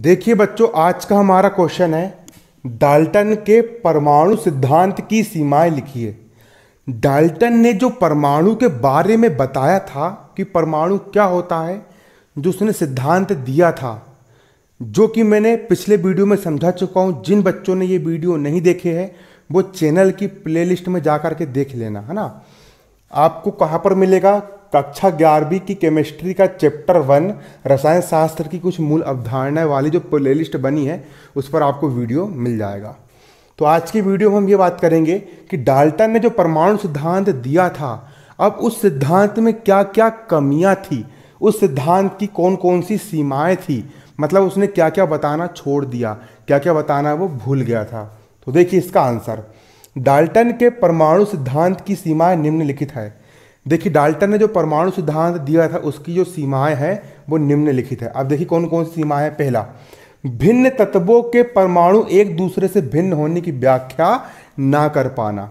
देखिए बच्चों आज का हमारा क्वेश्चन है डाल्टन के परमाणु सिद्धांत की सीमाएं लिखिए डाल्टन ने जो परमाणु के बारे में बताया था कि परमाणु क्या होता है जो उसने सिद्धांत दिया था जो कि मैंने पिछले वीडियो में समझा चुका हूँ जिन बच्चों ने ये वीडियो नहीं देखे हैं वो चैनल की प्लेलिस्ट में जा कर के देख लेना है ना आपको कहाँ पर मिलेगा कक्षा ग्यारहवीं की केमिस्ट्री का चैप्टर वन रसायन शास्त्र की कुछ मूल अवधारणाएं वाली जो प्लेलिस्ट बनी है उस पर आपको वीडियो मिल जाएगा तो आज की वीडियो में हम ये बात करेंगे कि डाल्टन ने जो परमाणु सिद्धांत दिया था अब उस सिद्धांत में क्या क्या कमियां थी उस सिद्धांत की कौन कौन सी सीमाएं थी मतलब उसने क्या क्या बताना छोड़ दिया क्या क्या बताना वो भूल गया था तो देखिए इसका आंसर डाल्टन के परमाणु सिद्धांत की सीमाएं निम्नलिखित है देखिए डाल्टन ने जो परमाणु सिद्धांत दिया था उसकी जो सीमाएं हैं वो निम्नलिखित है अब देखिए कौन कौन सी सीमाएं पहला भिन्न तत्वों के परमाणु एक दूसरे से भिन्न होने की व्याख्या ना कर पाना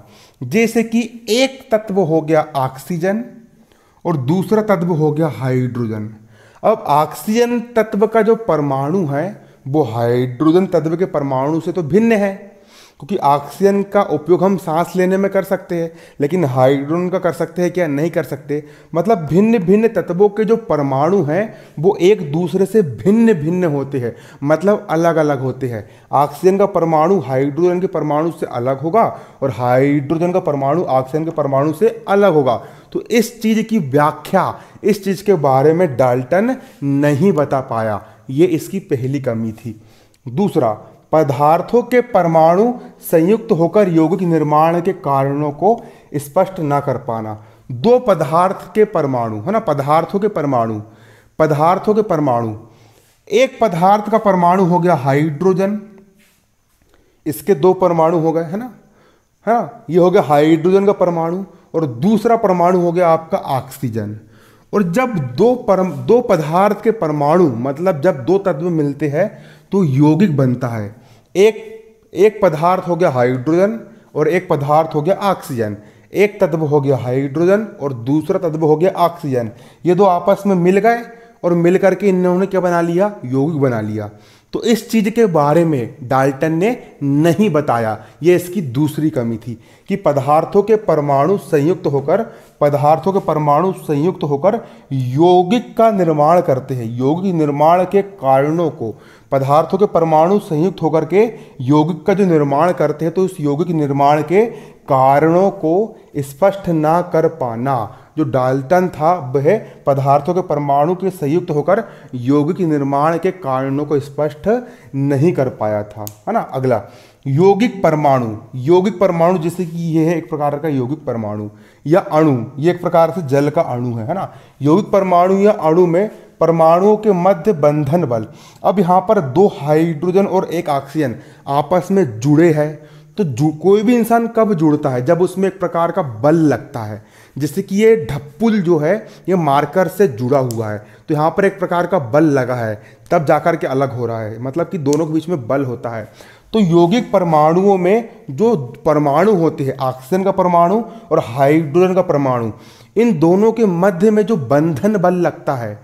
जैसे कि एक तत्व हो गया ऑक्सीजन और दूसरा तत्व हो गया हाइड्रोजन अब ऑक्सीजन तत्व का जो परमाणु है वो हाइड्रोजन तत्व के परमाणु से तो भिन्न है क्योंकि ऑक्सीजन का उपयोग हम सांस लेने में कर सकते हैं लेकिन हाइड्रोजन का कर सकते हैं क्या नहीं कर सकते मतलब भिन्न भिन्न तत्वों के जो परमाणु हैं वो एक दूसरे से भिन्न भिन्न होते हैं मतलब अलग अलग होते हैं ऑक्सीजन का परमाणु हाइड्रोजन के परमाणु से अलग होगा और हाइड्रोजन का परमाणु ऑक्सीजन के परमाणु से अलग होगा तो इस चीज़ की व्याख्या इस चीज़ के बारे में डाल्टन नहीं बता पाया ये इसकी पहली कमी थी दूसरा पदार्थों के परमाणु संयुक्त होकर यौगिक निर्माण के कारणों को स्पष्ट ना कर पाना दो पदार्थ के परमाणु है ना पदार्थों के परमाणु पदार्थों के परमाणु एक पदार्थ का परमाणु हो गया हाइड्रोजन इसके दो परमाणु हो गए है ना है हाँ, ना ये हो गया हाइड्रोजन का परमाणु और दूसरा परमाणु हो गया आपका ऑक्सीजन और जब दो परम दो पदार्थ के परमाणु मतलब जब दो तत्व मिलते हैं तो यौगिक बनता है एक एक पदार्थ हो गया हाइड्रोजन और एक पदार्थ हो गया ऑक्सीजन एक तत्व हो गया हाइड्रोजन और दूसरा तत्व हो गया ऑक्सीजन ये दो आपस में मिल गए और मिल करके इन्होंने क्या बना लिया यौगिक बना लिया तो इस चीज़ के बारे में डाल्टन ने नहीं बताया यह इसकी दूसरी कमी थी कि पदार्थों के परमाणु संयुक्त होकर पदार्थों के परमाणु संयुक्त होकर यौगिक का निर्माण करते हैं यौगिक निर्माण के कारणों को पदार्थों के परमाणु संयुक्त होकर के यौगिक का जो निर्माण करते हैं तो इस यौगिक निर्माण के कारणों को स्पष्ट ना कर पाना जो डाल्टन था वह पदार्थों के परमाणु के संयुक्त होकर योग के निर्माण के कारणों को स्पष्ट नहीं कर पाया था है ना अगला यौगिक परमाणु यौगिक परमाणु जैसे कि यह है एक प्रकार का यौगिक परमाणु या अणु ये एक प्रकार से जल का अणु है है ना यौगिक परमाणु या अणु में परमाणुओं के मध्य बंधन बल अब यहाँ पर दो हाइड्रोजन और एक ऑक्सीजन आपस में जुड़े हैं तो कोई भी इंसान कब जुड़ता है जब उसमें एक प्रकार का बल लगता है जैसे कि ये ढप्पुल जो है ये मार्कर से जुड़ा हुआ है तो यहाँ पर एक प्रकार का बल लगा है तब जाकर के अलग हो रहा है मतलब कि दोनों के बीच में बल होता है तो यौगिक परमाणुओं में जो परमाणु होते हैं ऑक्सीजन का परमाणु और हाइड्रोजन का परमाणु इन दोनों के मध्य में जो बंधन बल लगता है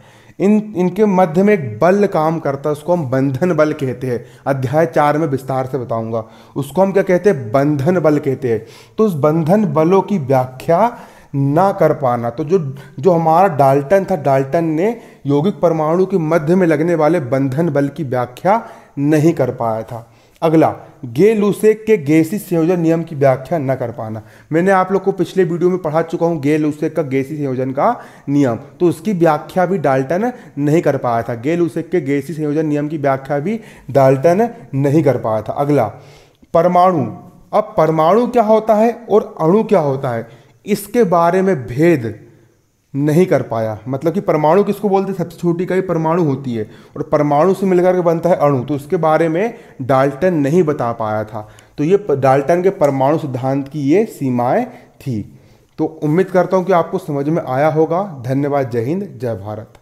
इन इनके मध्य में एक बल काम करता है उसको हम बंधन बल कहते हैं अध्याय चार में विस्तार से बताऊंगा उसको हम क्या कहते हैं बंधन बल कहते हैं तो उस बंधन बलों की व्याख्या ना कर पाना तो जो जो हमारा डाल्टन था डाल्टन ने यौगिक परमाणु के मध्य में लगने वाले बंधन बल की व्याख्या नहीं कर पाया था अगला गे लूसेक के गैसी संयोजन नियम की व्याख्या न कर पाना मैंने आप लोग को पिछले वीडियो में पढ़ा चुका हूँ गे लूसेक का गैसी संयोजन का नियम तो उसकी व्याख्या भी डाल्टन नहीं कर पाया था गे लूसेक के गैसी संयोजन नियम की व्याख्या भी डाल्टन नहीं कर पाया था अगला परमाणु अब परमाणु क्या होता है और अणु क्या होता है इसके बारे में भेद नहीं कर पाया मतलब कि परमाणु किसको बोलते हैं सबसे छोटी ही परमाणु होती है और परमाणु से मिलकर के बनता है अणु तो उसके बारे में डाल्टन नहीं बता पाया था तो ये डाल्टन के परमाणु सिद्धांत की ये सीमाएं थी तो उम्मीद करता हूँ कि आपको समझ में आया होगा धन्यवाद जय हिंद जय भारत